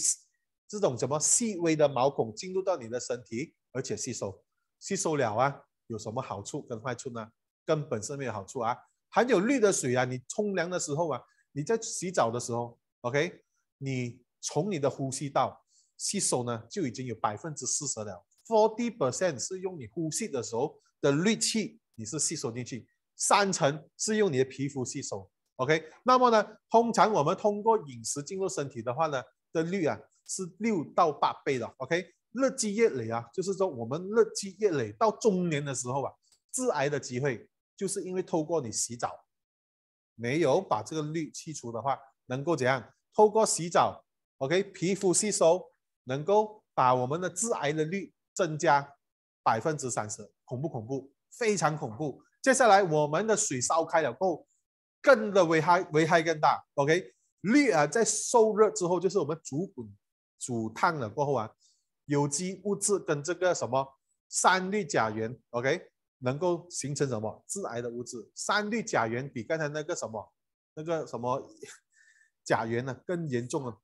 这种什么细微的毛孔进入到你的身体，而且吸收，吸收了啊，有什么好处跟坏处呢？根本是没有好处啊！含有氯的水啊，你冲凉的时候啊，你在洗澡的时候，OK，你从你的呼吸道吸收呢，就已经有百分之四十了，forty percent 是用你呼吸的时候的氯气，你是吸收进去。三层是用你的皮肤吸收，OK？那么呢，通常我们通过饮食进入身体的话呢，的率啊是六到八倍的，OK？日积月累啊，就是说我们日积月累到中年的时候啊，致癌的机会就是因为透过你洗澡没有把这个氯去除的话，能够怎样？透过洗澡，OK？皮肤吸收能够把我们的致癌的氯增加百分之三十，恐不恐怖，非常恐怖。接下来，我们的水烧开了后，更的危害危害更大。OK，氯啊，在受热之后，就是我们煮滚、煮烫了过后啊，有机物质跟这个什么三氯甲烷，OK，能够形成什么致癌的物质？三氯甲烷比刚才那个什么那个什么甲烷呢更严重了。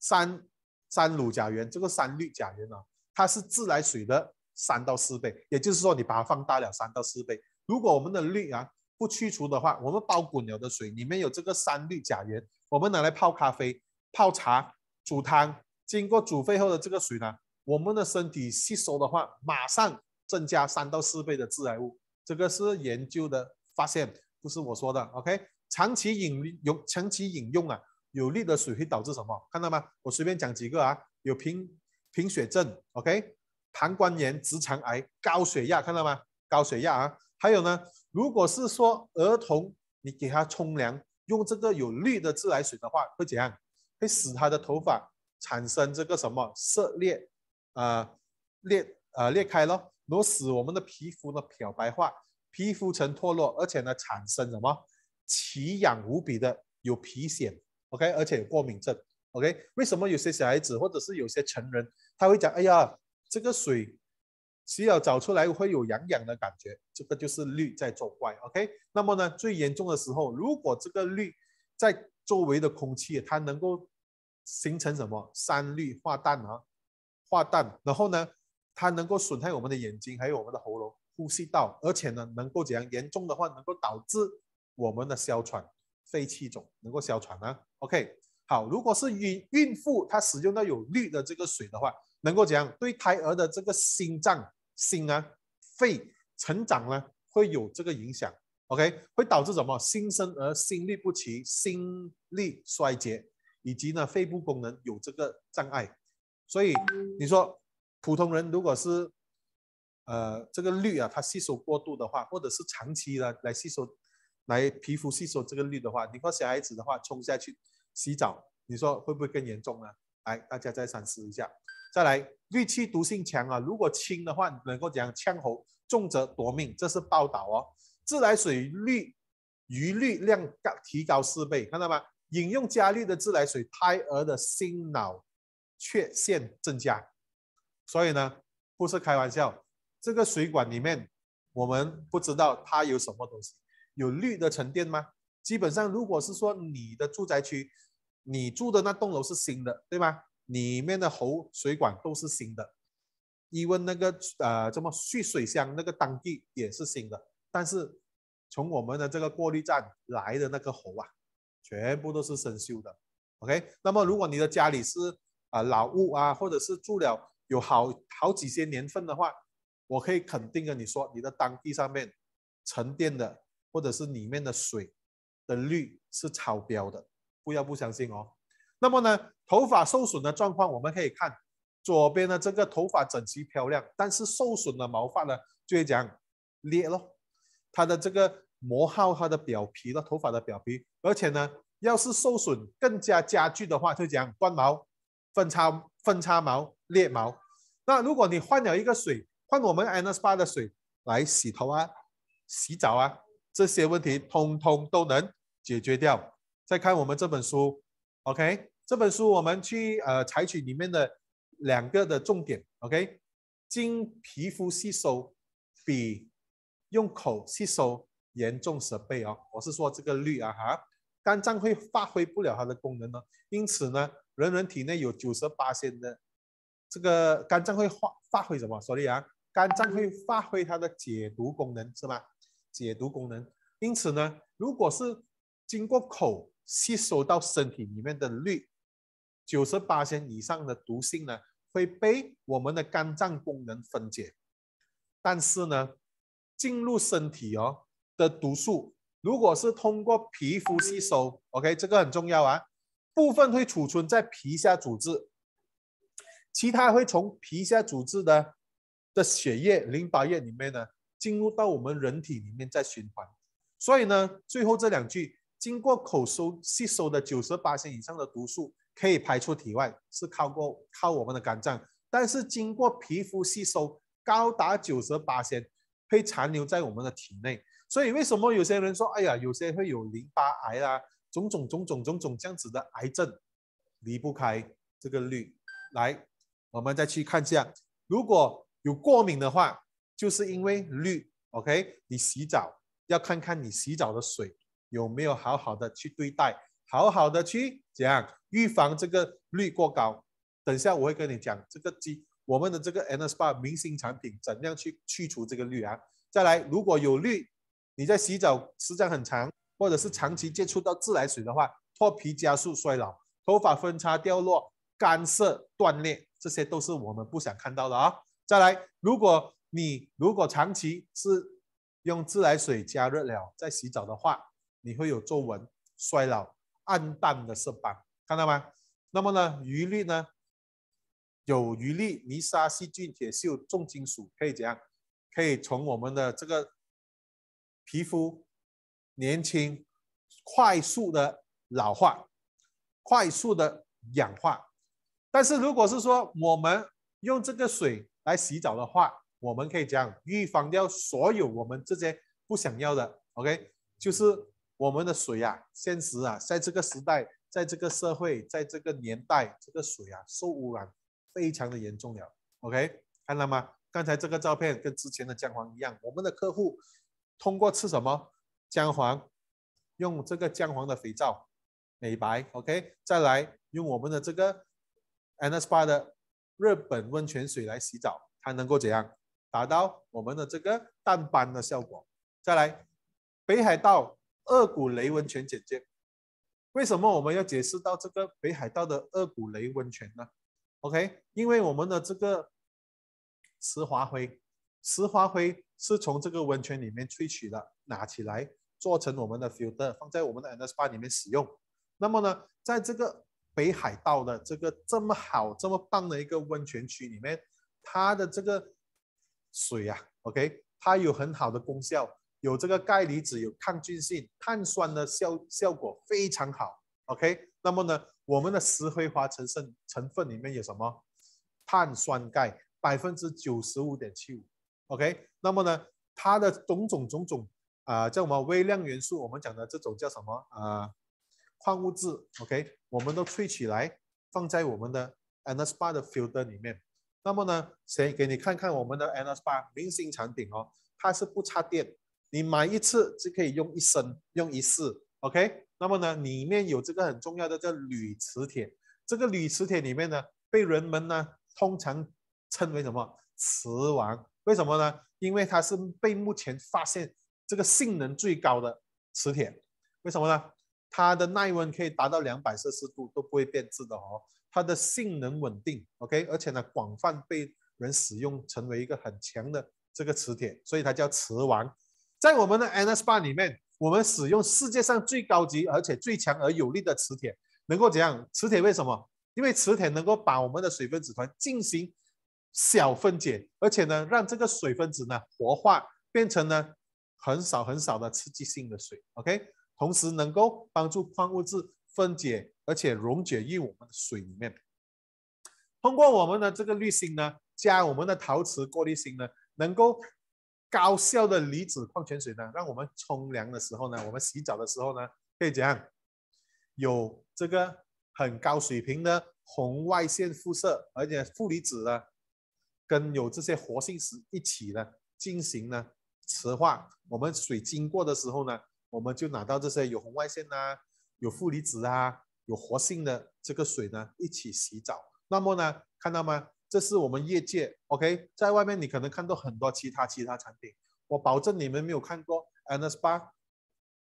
三三卤甲烷，这个三氯甲烷啊，它是自来水的三到四倍，也就是说你把它放大了三到四倍。如果我们的氯啊不去除的话，我们包滚了的水里面有这个三氯甲烷，我们拿来泡咖啡、泡茶、煮汤，经过煮沸后的这个水呢，我们的身体吸收的话，马上增加三到四倍的致癌物。这个是研究的发现，不是我说的。OK，长期饮用长期饮用啊，有氯的水会导致什么？看到吗？我随便讲几个啊，有贫贫血症，OK，膀胱炎、直肠癌、高血压，看到吗？高血压啊。还有呢，如果是说儿童，你给他冲凉用这个有氯的自来水的话，会怎样？会使他的头发产生这个什么色裂，啊裂啊裂开然后使我们的皮肤呢漂白化，皮肤层脱落，而且呢产生什么奇痒无比的有皮癣，OK，而且有过敏症，OK。为什么有些小孩子或者是有些成人他会讲，哎呀，这个水。洗要找出来会有痒痒的感觉，这个就是氯在作怪。OK，那么呢，最严重的时候，如果这个氯在周围的空气，它能够形成什么三氯化氮啊，化氮，然后呢，它能够损害我们的眼睛，还有我们的喉咙、呼吸道，而且呢，能够怎样严重的话，能够导致我们的哮喘、肺气肿，能够哮喘呢？OK，好，如果是孕孕妇她使用到有氯的这个水的话，能够怎样对胎儿的这个心脏？心啊，肺成长呢会有这个影响，OK，会导致什么？新生儿心律不齐、心力衰竭，以及呢肺部功能有这个障碍。所以你说普通人如果是呃这个氯啊，它吸收过度的话，或者是长期的来吸收，来皮肤吸收这个氯的话，你说小孩子的话冲下去洗澡，你说会不会更严重呢？来，大家再三思一下。再来，氯气毒性强啊！如果轻的话，能够讲呛喉；重则夺命，这是报道哦。自来水氯余氯量高提高四倍，看到吗？饮用加氯的自来水，胎儿的心脑缺陷增加。所以呢，不是开玩笑，这个水管里面，我们不知道它有什么东西，有氯的沉淀吗？基本上，如果是说你的住宅区，你住的那栋楼是新的，对吗？里面的喉水管都是新的，因为那个呃，怎么蓄水箱那个当地也是新的，但是从我们的这个过滤站来的那个喉啊，全部都是生锈的。OK，那么如果你的家里是啊老屋啊，或者是住了有好好几年份的话，我可以肯定跟你说，你的当地上面沉淀的或者是里面的水的氯是超标的，不要不相信哦。那么呢，头发受损的状况，我们可以看左边的这个头发整齐漂亮，但是受损的毛发呢就会讲裂咯，它的这个磨耗，它的表皮了，头发的表皮，而且呢，要是受损更加加剧的话，就讲断毛、分叉、分叉毛、裂毛。那如果你换了一个水，换我们 N SPA 的水来洗头啊、洗澡啊，这些问题通通都能解决掉。再看我们这本书。OK，这本书我们去呃，采取里面的两个的重点。OK，经皮肤吸收比用口吸收严重十倍哦。我是说这个率啊哈，肝脏会发挥不了它的功能呢。因此呢，人人体内有九十八的这个肝脏会发发挥什么？所以啊，肝脏会发挥它的解毒功能是吧？解毒功能。因此呢，如果是经过口。吸收到身体里面的氯，九十八千以上的毒性呢会被我们的肝脏功能分解，但是呢进入身体哦的毒素，如果是通过皮肤吸收，OK 这个很重要啊，部分会储存在皮下组织，其他会从皮下组织的的血液、淋巴液里面呢进入到我们人体里面再循环，所以呢最后这两句。经过口收吸收的九十八以上的毒素可以排出体外，是靠过靠我们的肝脏。但是经过皮肤吸收高达九十八千，会残留在我们的体内。所以为什么有些人说，哎呀，有些会有淋巴癌啦，种种种种种种这样子的癌症，离不开这个氯。来，我们再去看一下，如果有过敏的话，就是因为氯。OK，你洗澡要看看你洗澡的水。有没有好好的去对待，好好的去怎样预防这个氯过高？等一下我会跟你讲这个机我们的这个 N S p a 明星产品怎样去去除这个氯啊？再来，如果有氯，你在洗澡时间很长，或者是长期接触到自来水的话，脱皮加速衰老，头发分叉掉落、干涩断裂，这些都是我们不想看到的啊！再来，如果你如果长期是用自来水加热了再洗澡的话，你会有皱纹、衰老、暗淡的色斑，看到吗？那么呢，余氯呢，有余氯、泥沙、细菌、铁锈、重金属，可以怎样？可以从我们的这个皮肤年轻、快速的老化、快速的氧化。但是，如果是说我们用这个水来洗澡的话，我们可以讲预防掉所有我们这些不想要的。OK，就是。我们的水呀，现实啊，在这个时代，在这个社会，在这个年代，这个水啊，受污染非常的严重了。OK，看到吗？刚才这个照片跟之前的姜黄一样，我们的客户通过吃什么姜黄，用这个姜黄的肥皂美白，OK，再来用我们的这个 N S P A 的日本温泉水来洗澡，它能够怎样达到我们的这个淡斑的效果？再来北海道。二股雷温泉简介，为什么我们要解释到这个北海道的二股雷温泉呢？OK，因为我们的这个石华灰，石华灰是从这个温泉里面萃取的，拿起来做成我们的 filter，放在我们的 spa 里面使用。那么呢，在这个北海道的这个这么好、这么棒的一个温泉区里面，它的这个水呀，OK，它有很好的功效。有这个钙离子有抗菌性，碳酸的效效果非常好。OK，那么呢，我们的石灰华成分成分里面有什么？碳酸钙百分之九十五点七五。OK，那么呢，它的种种种种啊，叫我们微量元素，我们讲的这种叫什么啊？矿物质。OK，我们都萃起来放在我们的 Naspa 的 filter 里面。那么呢，谁给你看看我们的 Naspa 明星产品哦，它是不插电。你买一次就可以用一生，用一世，OK？那么呢，里面有这个很重要的叫铝磁铁，这个铝磁铁里面呢，被人们呢通常称为什么磁王？为什么呢？因为它是被目前发现这个性能最高的磁铁，为什么呢？它的耐温可以达到两百摄氏度都不会变质的哦，它的性能稳定，OK？而且呢，广泛被人使用，成为一个很强的这个磁铁，所以它叫磁王。在我们的 NS 八里面，我们使用世界上最高级而且最强而有力的磁铁，能够怎样？磁铁为什么？因为磁铁能够把我们的水分子团进行小分解，而且呢，让这个水分子呢活化，变成呢很少很少的刺激性的水。OK，同时能够帮助矿物质分解，而且溶解于我们的水里面。通过我们的这个滤芯呢，加我们的陶瓷过滤芯呢，能够。高效的离子矿泉水呢，让我们冲凉的时候呢，我们洗澡的时候呢，可以怎样？有这个很高水平的红外线辐射，而且负离子呢，跟有这些活性石一起呢进行呢磁化。我们水经过的时候呢，我们就拿到这些有红外线啊，有负离子啊，有活性的这个水呢一起洗澡。那么呢，看到吗？这是我们业界，OK，在外面你可能看到很多其他其他产品，我保证你们没有看过 a NS a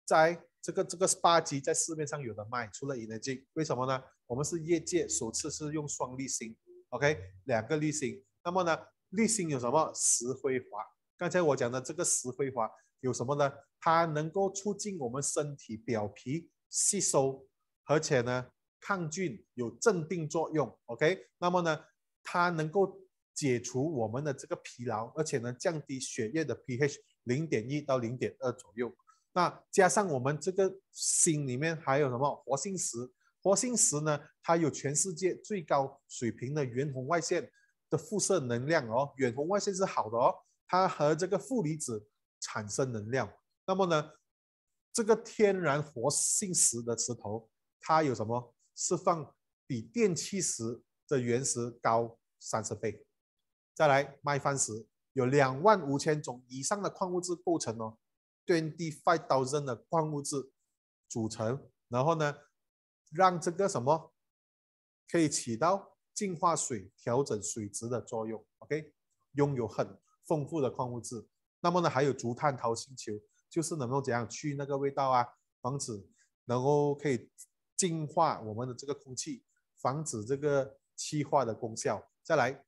在这个这个 SPA 级在市面上有的卖，除了 Energy，为什么呢？我们是业界首次是用双滤芯，OK，两个滤芯，那么呢，滤芯有什么？石灰华，刚才我讲的这个石灰华有什么呢？它能够促进我们身体表皮吸收，而且呢，抗菌有镇定作用，OK，那么呢？它能够解除我们的这个疲劳，而且呢，降低血液的 pH 零点一到零点二左右。那加上我们这个锌里面还有什么活性石？活性石呢，它有全世界最高水平的远红外线的辐射能量哦。远红外线是好的哦，它和这个负离子产生能量。那么呢，这个天然活性石的石头，它有什么释放比电气石？这原石高三十倍，再来，麦饭石有两万五千种以上的矿物质构成哦，twenty five thousand 的矿物质组成，然后呢，让这个什么可以起到净化水、调整水质的作用。OK，拥有很丰富的矿物质。那么呢，还有竹炭陶星球，就是能够怎样去那个味道啊，防止，能够可以净化我们的这个空气，防止这个。气化的功效，再来，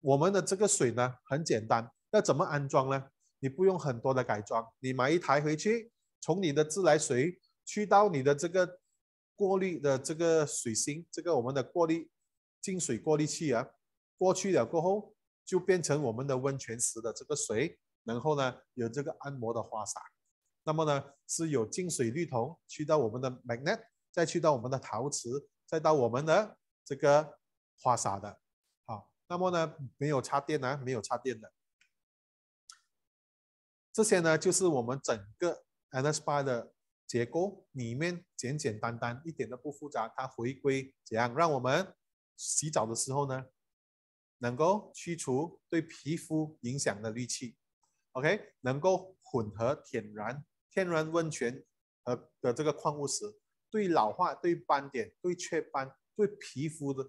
我们的这个水呢很简单，要怎么安装呢？你不用很多的改装，你买一台回去，从你的自来水去到你的这个过滤的这个水芯，这个我们的过滤净水过滤器啊，过去了过后就变成我们的温泉池的这个水，然后呢有这个按摩的花洒，那么呢是有净水滤筒去到我们的 magnet，再去到我们的陶瓷，再到我们的这个。花洒的，好，那么呢，没有插电呢，没有插电的。这些呢，就是我们整个 NSP 的结构里面简简单单，一点都不复杂。它回归怎样，让我们洗澡的时候呢，能够去除对皮肤影响的氯气。OK，能够混合天然天然温泉和的这个矿物石，对老化、对斑点、对雀斑、对皮肤的。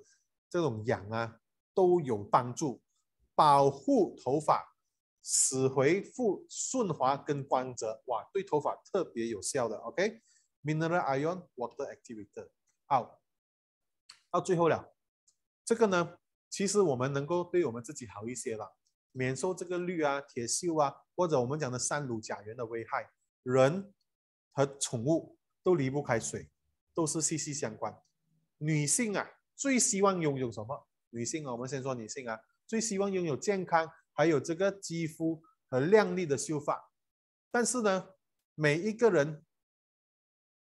这种氧啊都有帮助，保护头发，使回复顺滑跟光泽，哇，对头发特别有效的。OK，mineral ion water activator，好，到最后了，这个呢，其实我们能够对我们自己好一些了，免受这个氯啊、铁锈啊，或者我们讲的三氯甲烷的危害。人和宠物都离不开水，都是息息相关。女性啊。最希望拥有什么？女性啊，我们先说女性啊，最希望拥有健康，还有这个肌肤和靓丽的秀发。但是呢，每一个人，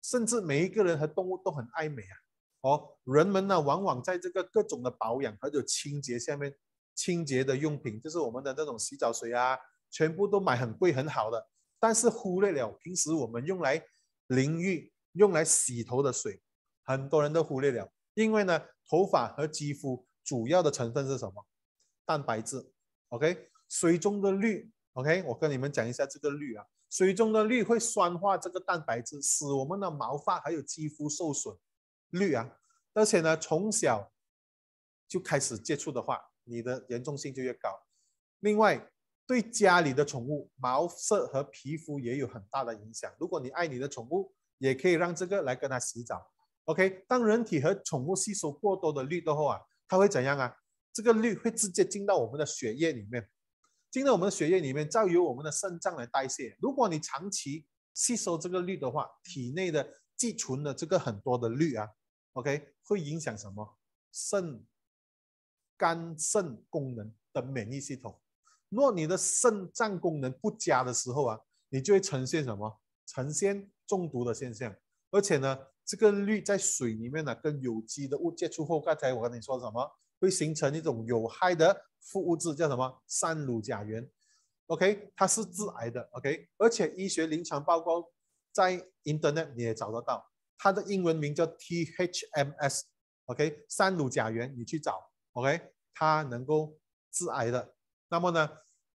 甚至每一个人和动物都很爱美啊。哦，人们呢，往往在这个各种的保养还有清洁下面，清洁的用品，就是我们的那种洗澡水啊，全部都买很贵很好的，但是忽略了平时我们用来淋浴、用来洗头的水，很多人都忽略了。因为呢，头发和肌肤主要的成分是什么？蛋白质。OK，水中的氯。OK，我跟你们讲一下这个氯啊，水中的氯会酸化这个蛋白质，使我们的毛发还有肌肤受损。氯啊，而且呢，从小就开始接触的话，你的严重性就越高。另外，对家里的宠物毛色和皮肤也有很大的影响。如果你爱你的宠物，也可以让这个来跟它洗澡。OK，当人体和宠物吸收过多的氯豆后啊，它会怎样啊？这个氯会直接进到我们的血液里面，进到我们的血液里面，再由我们的肾脏来代谢。如果你长期吸收这个氯的话，体内的寄存的这个很多的氯啊，OK，会影响什么？肾、肝、肾功能的免疫系统。若你的肾脏功能不佳的时候啊，你就会呈现什么？呈现中毒的现象，而且呢？这个氯在水里面呢，跟有机的物接触后，刚才我跟你说什么，会形成一种有害的副物质，叫什么三氯甲烷，OK，它是致癌的，OK，而且医学临床报告在 Internet 你也找得到，它的英文名叫 THMS，OK，三氯甲烷，你去找，OK，它能够致癌的。那么呢，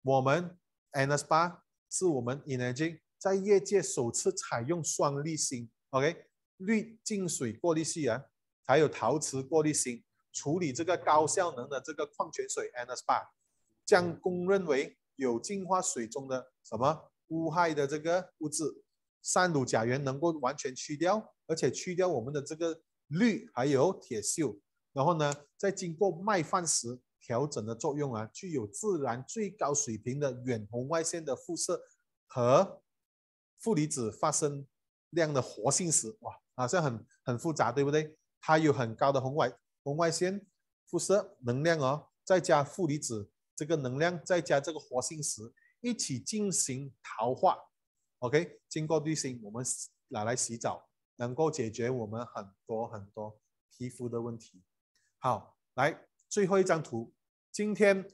我们 NS 八是我们 Energy 在业界首次采用双氯辛，OK。滤净水过滤器啊，还有陶瓷过滤芯处理这个高效能的这个矿泉水 a n a s p a 将公认为有净化水中的什么污害的这个物质三卤甲烷能够完全去掉，而且去掉我们的这个氯还有铁锈，然后呢，再经过麦饭石调整的作用啊，具有自然最高水平的远红外线的辐射和负离子发生。量的活性石哇，好像很很复杂，对不对？它有很高的红外红外线辐射能量哦，再加负离子这个能量，再加这个活性石一起进行陶化，OK，经过滤芯，我们拿来洗澡，能够解决我们很多很多皮肤的问题。好，来最后一张图，今天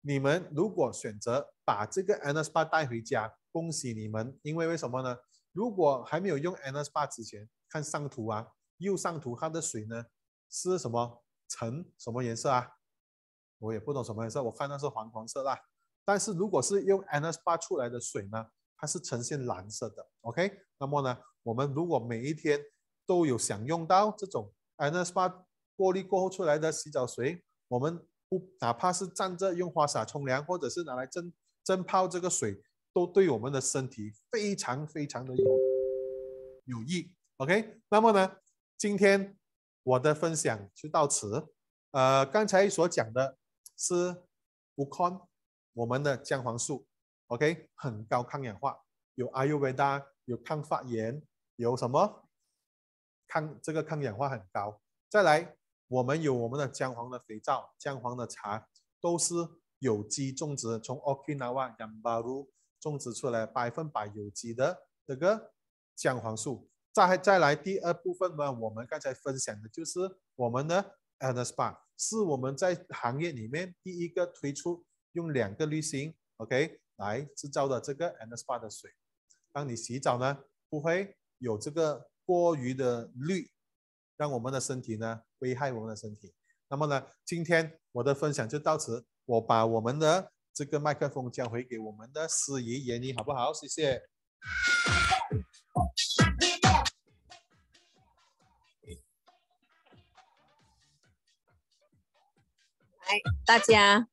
你们如果选择把这个 n spa 带回家，恭喜你们，因为为什么呢？如果还没有用 NS 八之前，看上图啊，右上图它的水呢是什么呈什么颜色啊？我也不懂什么颜色，我看那是黄黄色啦。但是如果是用 NS 八出来的水呢，它是呈现蓝色的。OK，那么呢，我们如果每一天都有享用到这种 NS 八过滤过后出来的洗澡水，我们不哪怕是站着用花洒冲凉，或者是拿来蒸蒸泡这个水。都对我们的身体非常非常的有有益，OK？那么呢，今天我的分享就到此。呃，刚才所讲的是五昆，我们的姜黄素，OK？很高抗氧化，有阿尤维达，有抗发炎，有什么抗这个抗氧化很高。再来，我们有我们的姜黄的肥皂，姜黄的茶，都是有机种植，从 Okinawa、Yambaru。种植出来百分百有机的这个姜黄素，再再来第二部分呢，我们刚才分享的就是我们的 a n a s p a 是我们在行业里面第一个推出用两个滤芯，OK，来制造的这个 a n a s p a 的水，当你洗澡呢，不会有这个多余的氯，让我们的身体呢危害我们的身体。那么呢，今天我的分享就到此，我把我们的。这个麦克风交回给我们的司仪严妮，好不好？谢谢。来，大家，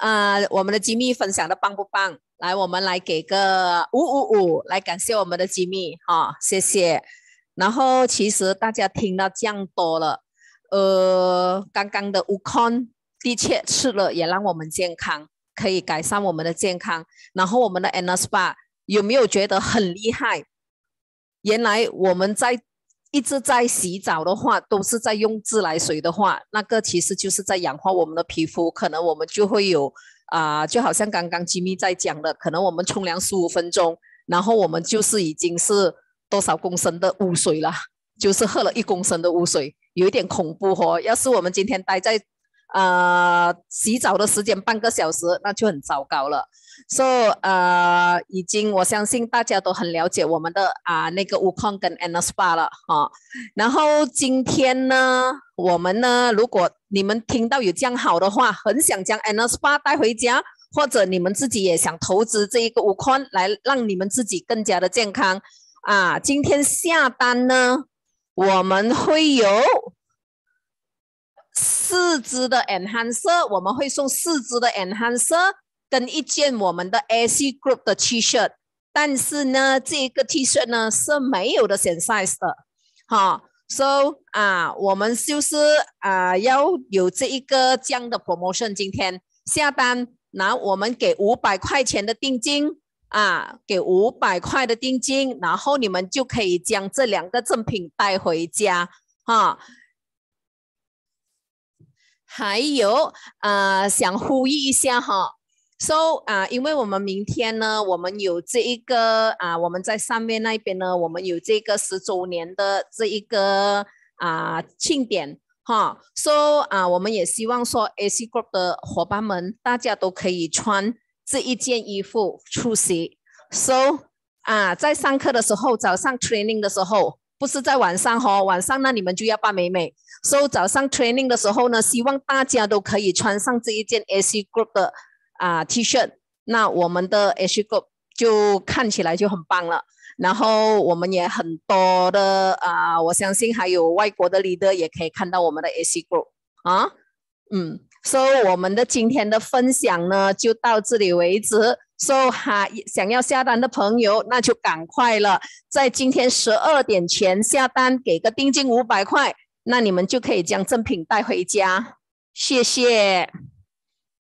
呃，我们的机密分享的棒不棒？来，我们来给个五五五，来感谢我们的机密，哈，谢谢。然后，其实大家听到酱多了，呃，刚刚的悟空的确吃了也让我们健康。可以改善我们的健康，然后我们的安乐 SPA 有没有觉得很厉害？原来我们在一直在洗澡的话，都是在用自来水的话，那个其实就是在氧化我们的皮肤，可能我们就会有啊，就好像刚刚吉米在讲的，可能我们冲凉十五分钟，然后我们就是已经是多少公升的污水了，就是喝了一公升的污水，有一点恐怖哦。要是我们今天待在呃，洗澡的时间半个小时，那就很糟糕了。so, So，呃，已经，我相信大家都很了解我们的啊那个悟空跟安 a SPA 了哈，然后今天呢，我们呢，如果你们听到有这样好的话，很想将安 a SPA 带回家，或者你们自己也想投资这一个五空，来让你们自己更加的健康啊。今天下单呢，我们会有。四支的 enhancer，我们会送四支的 enhancer 跟一件我们的 AC group 的 T-shirt，但是呢，这一个 T-shirt 呢是没有的 size 的，哈。So 啊，我们就是啊要有这一个这样的 promotion，今天下单拿我们给五百块钱的定金啊，给五百块的定金，然后你们就可以将这两个赠品带回家啊。还有啊，想呼吁一下哈。So 啊，因为我们明天呢，我们有这一个啊，我们在上面那边呢，我们有这个十周年的这一个啊庆典哈。So 啊，我们也希望说 AC Group 的伙伴们，大家都可以穿这一件衣服出席。So 啊，在上课的时候，早上 training 的时候，不是在晚上哈，晚上那你们就要扮美美。So 早上 training 的时候呢，希望大家都可以穿上这一件 AC Group 的啊 T 恤，那我们的 AC Group 就看起来就很棒了。然后我们也很多的啊，我相信还有外国的 leader 也可以看到我们的 AC Group 啊。嗯，So 我们的今天的分享呢就到这里为止。So 哈，想要下单的朋友那就赶快了，在今天十二点前下单，给个定金五百块。那你们就可以将赠品带回家，谢谢。